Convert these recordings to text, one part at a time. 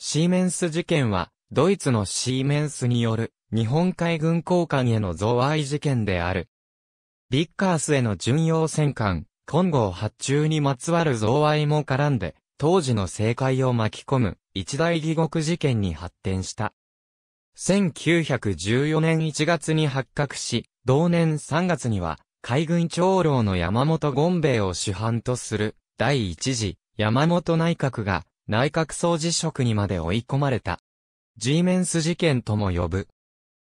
シーメンス事件は、ドイツのシーメンスによる日本海軍交換への贈賄事件である。ビッカースへの巡洋戦艦、今後発注にまつわる贈賄も絡んで、当時の政界を巻き込む一大疑獄事件に発展した。1914年1月に発覚し、同年3月には海軍長老の山本権兵衛を主犯とする第一次山本内閣が内閣総辞職にまで追い込まれた。ジーメンス事件とも呼ぶ。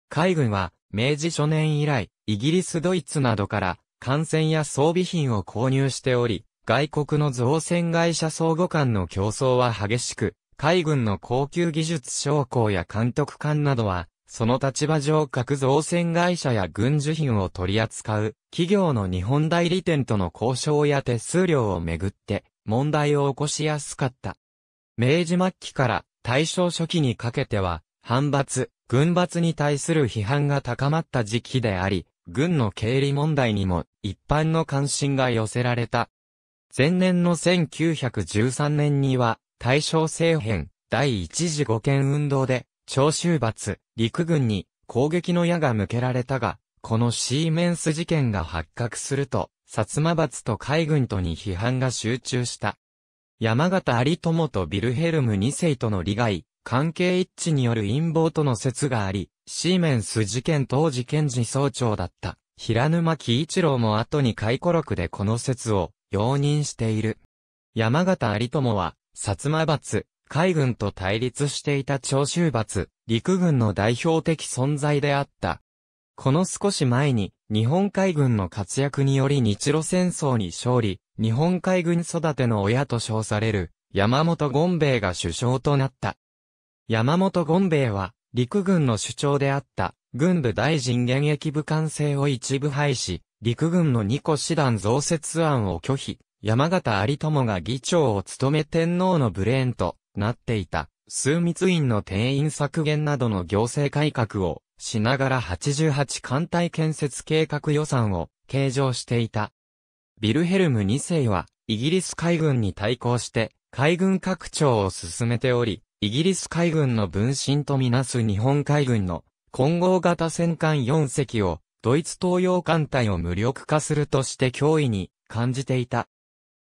海軍は、明治初年以来、イギリスドイツなどから、艦船や装備品を購入しており、外国の造船会社相互間の競争は激しく、海軍の高級技術将校や監督官などは、その立場上各造船会社や軍需品を取り扱う、企業の日本代理店との交渉や手数料をめぐって、問題を起こしやすかった。明治末期から大正初期にかけては、反発、軍閥に対する批判が高まった時期であり、軍の経理問題にも一般の関心が寄せられた。前年の1913年には、大正政変、第一次護憲運動で、長州罰、陸軍に攻撃の矢が向けられたが、このシーメンス事件が発覚すると、薩摩罰と海軍とに批判が集中した。山形有友とビルヘルム2世との利害、関係一致による陰謀との説があり、シーメンス事件当時検事総長だった平沼喜一郎も後に回顧録でこの説を容認している。山形有友は、薩摩閥、海軍と対立していた長州閥、陸軍の代表的存在であった。この少し前に、日本海軍の活躍により日露戦争に勝利、日本海軍育ての親と称される、山本権兵衛が首相となった。山本権兵衛は、陸軍の首長であった、軍部大臣現役部官制を一部廃止、陸軍の2個師団増設案を拒否、山形有友が議長を務め天皇のブレーンとなっていた、枢密院の定員削減などの行政改革をしながら88艦隊建設計画予算を計上していた。ビルヘルム2世は、イギリス海軍に対抗して、海軍拡張を進めており、イギリス海軍の分身とみなす日本海軍の混合型戦艦4隻を、ドイツ東洋艦隊を無力化するとして脅威に感じていた。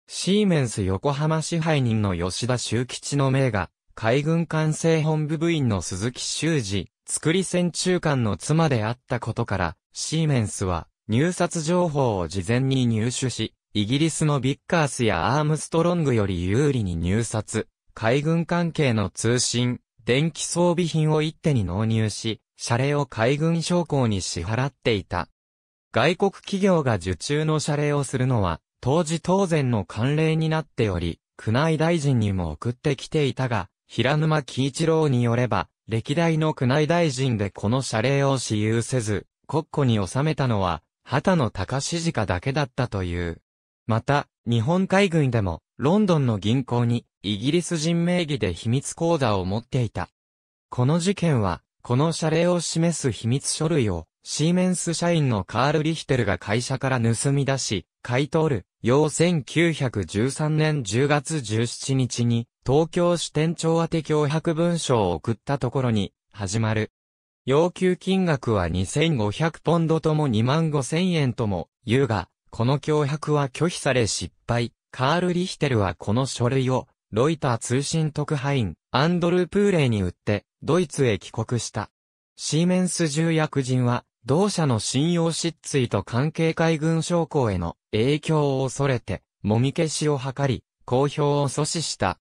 シーメンス横浜支配人の吉田修吉の命が、海軍艦制本部部員の鈴木修二、作り戦中間の妻であったことから、シーメンスは、入札情報を事前に入手し、イギリスのビッカースやアームストロングより有利に入札、海軍関係の通信、電気装備品を一手に納入し、謝礼を海軍将校に支払っていた。外国企業が受注の謝礼をするのは、当時当然の慣例になっており、宮内大臣にも送ってきていたが、平沼喜一郎によれば、歴代の宮内大臣でこの謝礼を私有せず、国庫に収めたのは、畑野し史家だけだったという。また、日本海軍でも、ロンドンの銀行に、イギリス人名義で秘密口座を持っていた。この事件は、この謝礼を示す秘密書類を、シーメンス社員のカール・リヒテルが会社から盗み出し、買い取る、要1913年10月17日に、東京支店長宛て脅迫文書を送ったところに、始まる。要求金額は2500ポンドとも2万5000円とも言うが、この脅迫は拒否され失敗。カール・リヒテルはこの書類を、ロイター通信特派員、アンドルー・プーレイに売って、ドイツへ帰国した。シーメンス重役人は、同社の信用失墜と関係海軍将校への影響を恐れて、もみ消しを図り、公表を阻止した。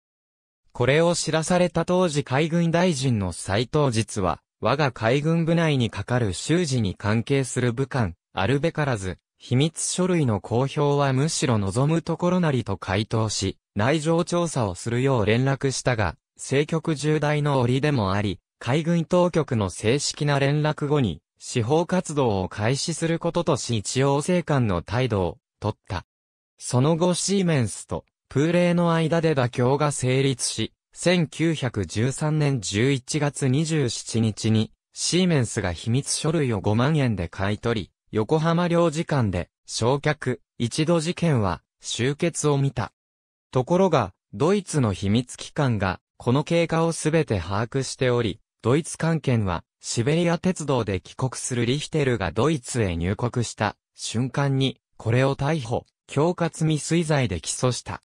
これを知らされた当時海軍大臣の斎藤実は、我が海軍部内にかかる修士に関係する部官、あるべからず、秘密書類の公表はむしろ望むところなりと回答し、内情調査をするよう連絡したが、政局重大の折でもあり、海軍当局の正式な連絡後に、司法活動を開始することとし一応生官の態度を、取った。その後シーメンスと、プーレイの間で妥協が成立し、1913年11月27日に、シーメンスが秘密書類を5万円で買い取り、横浜領事館で、焼却、一度事件は、終結を見た。ところが、ドイツの秘密機関が、この経過をすべて把握しており、ドイツ関係は、シベリア鉄道で帰国するリヒテルがドイツへ入国した瞬間に、これを逮捕、恐喝未遂罪で起訴した。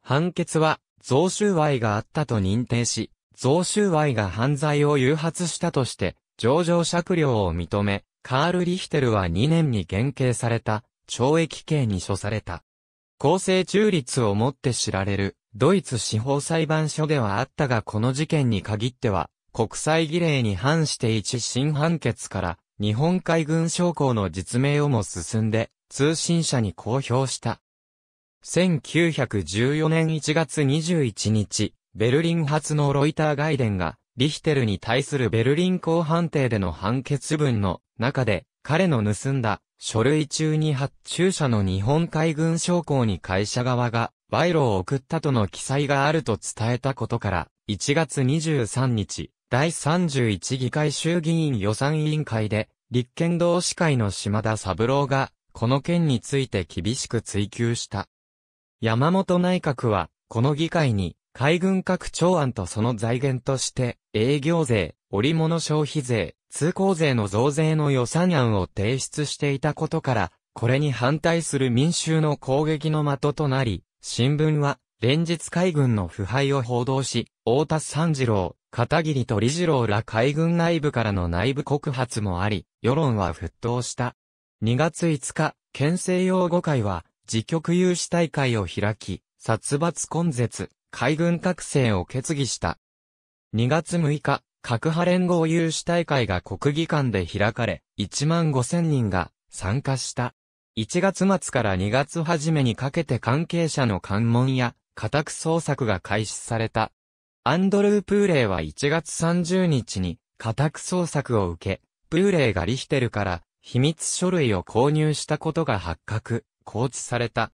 判決は、贈収賄があったと認定し、贈収賄が犯罪を誘発したとして、上場酌量を認め、カール・リヒテルは2年に減刑された、懲役刑に処された。公正中立をもって知られる、ドイツ司法裁判所ではあったがこの事件に限っては、国際儀礼に反して一審判決から、日本海軍将校の実名をも進んで、通信社に公表した。1914年1月21日、ベルリン発のロイター外伝が、リヒテルに対するベルリン公判定での判決文の中で、彼の盗んだ書類中に発注者の日本海軍将校に会社側が賄賂を送ったとの記載があると伝えたことから、1月23日、第31議会衆議院予算委員会で、立憲同志会の島田三郎が、この件について厳しく追及した。山本内閣は、この議会に、海軍拡張案とその財源として、営業税、織物消費税、通行税の増税の予算案を提出していたことから、これに反対する民衆の攻撃の的となり、新聞は、連日海軍の腐敗を報道し、大田三次郎、片桐と理次郎ら海軍内部からの内部告発もあり、世論は沸騰した。2月5日、県政擁護会は、自局有志大会を開き、殺伐根絶、海軍覚醒を決議した。2月6日、核派連合有志大会が国技館で開かれ、1万5千人が参加した。1月末から2月初めにかけて関係者の関門や家宅捜索が開始された。アンドルー・プーレイは1月30日に家宅捜索を受け、プーレイがリヒテルから秘密書類を購入したことが発覚。公知された。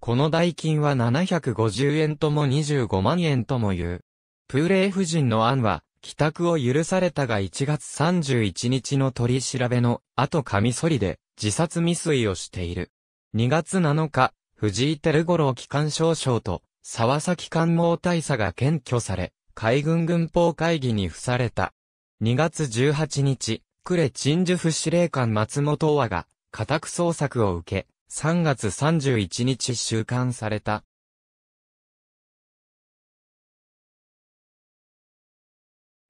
この代金は750円とも25万円とも言う。プーレー夫人の案は、帰宅を許されたが1月31日の取り調べの後カミソリで自殺未遂をしている。2月7日、藤井照五郎機関少将と沢崎官能大佐が検挙され、海軍軍法会議に付された。2月18日、呉陳樹府司令官松本和が家宅捜索を受け、3月31日収監された。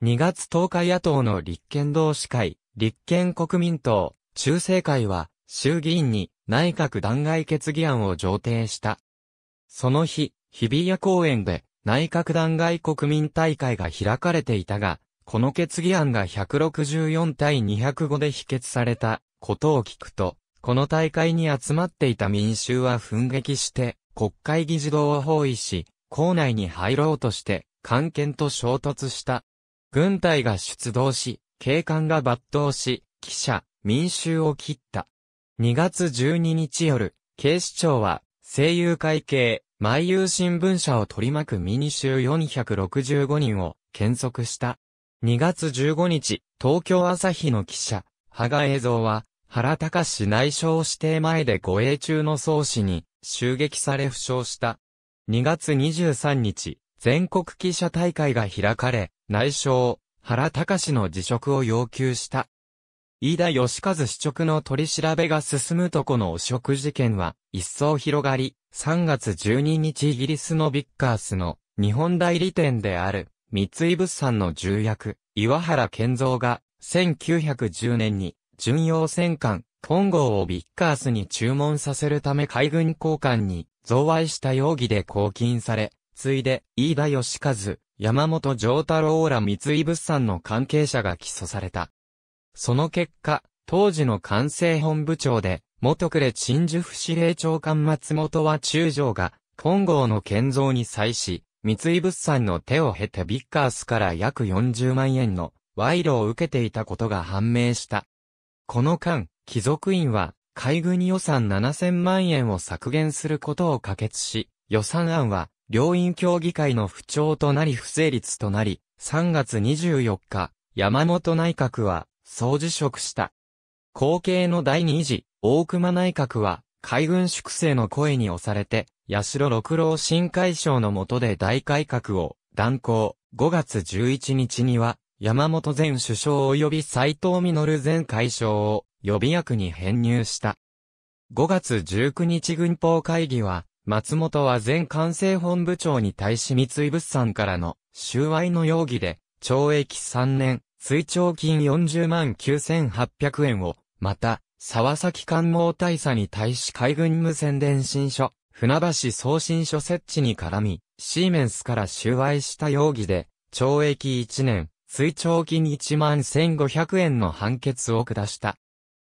2月10日野党の立憲同志会、立憲国民党、中正会は、衆議院に内閣弾劾決議案を上呈した。その日、日比谷公園で内閣弾劾国民大会が開かれていたが、この決議案が164対205で否決されたことを聞くと、この大会に集まっていた民衆は奮撃して、国会議事堂を包囲し、校内に入ろうとして、官権と衝突した。軍隊が出動し、警官が抜刀し、記者、民衆を切った。2月12日夜、警視庁は、声優会計、毎遊新聞社を取り巻くミニ衆465人を検索した。2月15日、東京朝日の記者、羽賀映像は、原高氏内相指定前で護衛中の総氏に襲撃され負傷した。2月23日、全国記者大会が開かれ、内相、原高氏の辞職を要求した。飯田義和市直の取り調べが進むとこの汚職事件は一層広がり、3月12日イギリスのビッカースの日本代理店である三井物産の重役、岩原健三が1910年に巡洋戦艦、ゴーをビッカースに注文させるため海軍交換に贈賄した容疑で拘禁され、ついで、飯田義和、山本城太郎ら三井物産の関係者が起訴された。その結果、当時の管制本部長で、元れ陳珠府司令長官松本は中将が、ゴーの建造に際し、三井物産の手を経てビッカースから約40万円の賄賂を受けていたことが判明した。この間、貴族院は、海軍予算7000万円を削減することを可決し、予算案は、両院協議会の不調となり不成立となり、3月24日、山本内閣は、総辞職した。後継の第2次、大熊内閣は、海軍粛清の声に押されて、八代六郎新海省の下で大改革を、断行、5月11日には、山本前首相及び斎藤実前会長を予備役に編入した。5月19日軍法会議は、松本は前官政本部長に対し三井物産からの収賄の容疑で、懲役3年、追徴金40万9800円を、また、沢崎官房大佐に対し海軍無線電信所、船橋送信所設置に絡み、シーメンスから収賄した容疑で、懲役1年、追徴金1万1500円の判決を下した。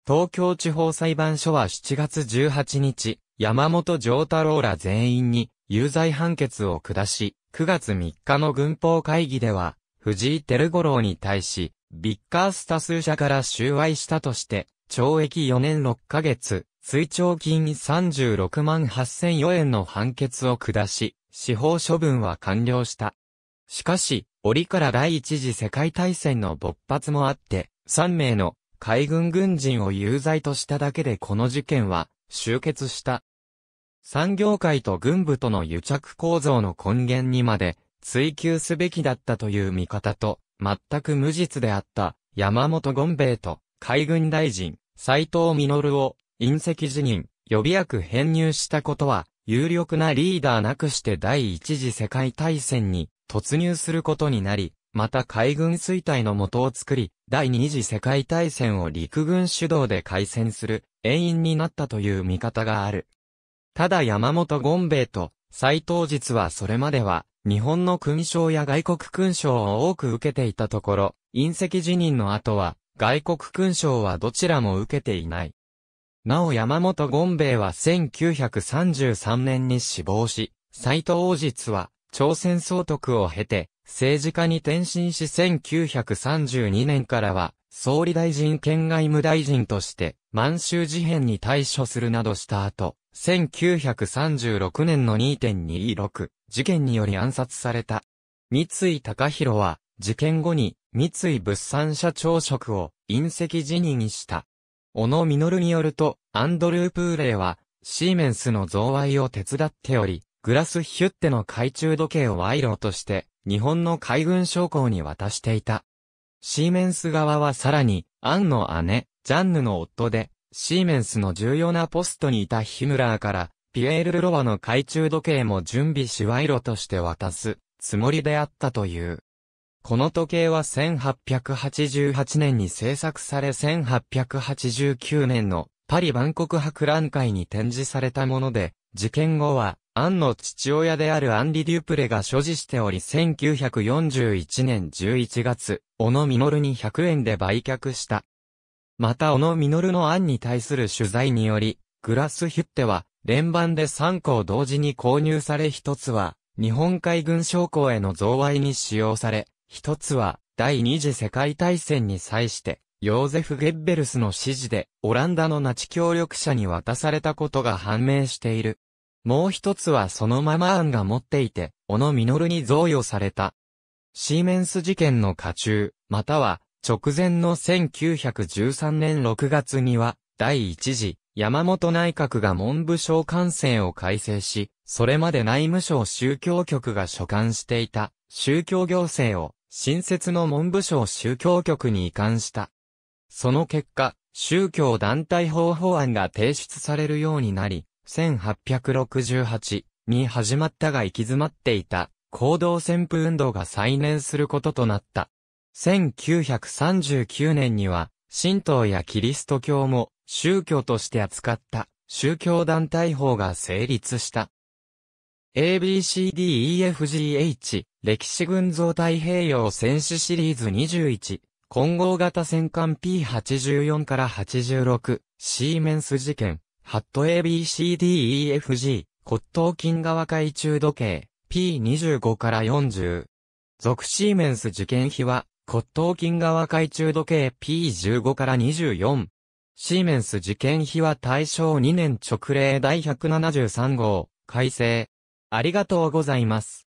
東京地方裁判所は7月18日、山本上太郎ら全員に有罪判決を下し、9月3日の軍法会議では、藤井照五郎に対し、ビッカースタ数社から収賄したとして、懲役4年6ヶ月、追徴金36万8004円の判決を下し、司法処分は完了した。しかし、折から第一次世界大戦の勃発もあって、3名の海軍軍人を有罪としただけでこの事件は終結した。産業界と軍部との癒着構造の根源にまで追求すべきだったという見方と、全く無実であった山本権兵衛と海軍大臣斎藤実を隕石辞任、予備役編入したことは有力なリーダーなくして第一次世界大戦に突入することになり、また海軍衰退の元を作り、第二次世界大戦を陸軍主導で開戦する、遠因になったという見方がある。ただ山本権兵衛と斎藤実はそれまでは、日本の勲章や外国勲章を多く受けていたところ、隕石辞任の後は、外国勲章はどちらも受けていない。なお山本権兵衛は1933年に死亡し、斎藤王実は朝鮮総督を経て政治家に転身し1932年からは総理大臣兼外務大臣として満州事変に対処するなどした後、1936年の2.26事件により暗殺された。三井隆弘は事件後に三井物産社長職を隕石辞任した。小野実によると、アンドルー・プーレイは、シーメンスの贈賄を手伝っており、グラス・ヒュッテの懐中時計を賄賂として、日本の海軍将校に渡していた。シーメンス側はさらに、アンの姉、ジャンヌの夫で、シーメンスの重要なポストにいたヒムラーから、ピエール・ルロワの懐中時計も準備し賄賂として渡す、つもりであったという。この時計は1888年に制作され1889年のパリ万国博覧会に展示されたもので、事件後は、アンの父親であるアンリ・デュプレが所持しており1941年11月、小野実に100円で売却した。また小野ルのアンに対する取材により、グラスヒュッテは、連番で3個を同時に購入され1つは、日本海軍将校への贈賄に使用され、一つは、第二次世界大戦に際して、ヨーゼフ・ゲッベルスの指示で、オランダのナチ協力者に渡されたことが判明している。もう一つはそのまま案が持っていて、小野実に贈与された。シーメンス事件の下中、または、直前の1913年6月には、第一次、山本内閣が文部省官制を改正し、それまで内務省宗教局が所管していた、宗教行政を、新設の文部省宗教局に移管した。その結果、宗教団体法法案が提出されるようになり、1868に始まったが行き詰まっていた行動旋風運動が再燃することとなった。1939年には、神道やキリスト教も宗教として扱った宗教団体法が成立した。ABCDEFGH 歴史群像太平洋戦士シリーズ21、混合型戦艦 P84 から86、シーメンス事件、ハット ABCDEFG、骨董金側海中時計、P25 から40。続シーメンス事件費は、骨董金側海中時計 P15 から24。シーメンス事件費は大正2年直令第173号、改正。ありがとうございます。